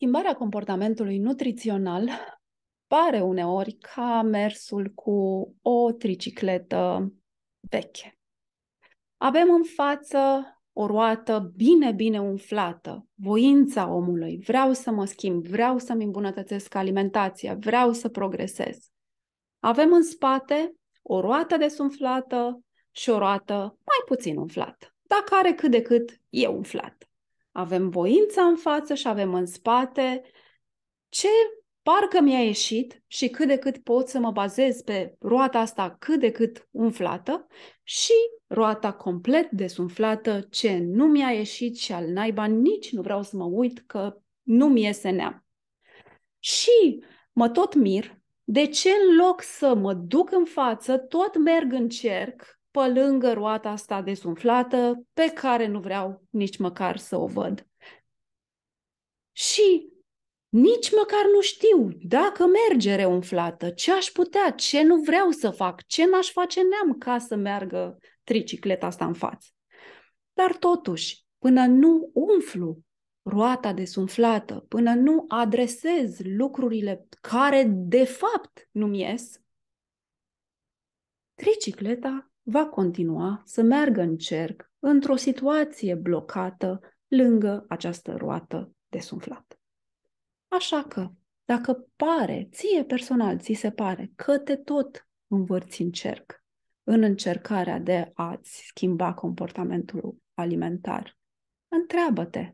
Schimbarea comportamentului nutrițional pare uneori ca mersul cu o tricicletă veche. Avem în față o roată bine, bine umflată, voința omului, vreau să mă schimb, vreau să-mi îmbunătățesc alimentația, vreau să progresez. Avem în spate o roată desumflată și o roată mai puțin umflată, dar care cât de cât e umflată. Avem voința în față și avem în spate ce parcă mi-a ieșit și cât de cât pot să mă bazez pe roata asta cât de cât umflată și roata complet desumflată, ce nu mi-a ieșit și al naiba nici nu vreau să mă uit că nu mi iese neam. Și mă tot mir de ce în loc să mă duc în față, tot merg în cerc pe lângă roata asta desumflată, pe care nu vreau nici măcar să o văd. Și nici măcar nu știu dacă merge reumflată, ce aș putea, ce nu vreau să fac, ce n-aș face neam ca să meargă tricicleta asta în față. Dar totuși, până nu umflu roata desumflată, până nu adresez lucrurile care de fapt nu-mi ies, tricicleta va continua să meargă în cerc într-o situație blocată lângă această roată de suflat. Așa că, dacă pare, ție personal, ți se pare că te tot învârți în cerc, în încercarea de a-ți schimba comportamentul alimentar, întreabă-te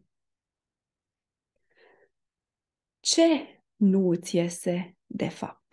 ce nu îți iese de fapt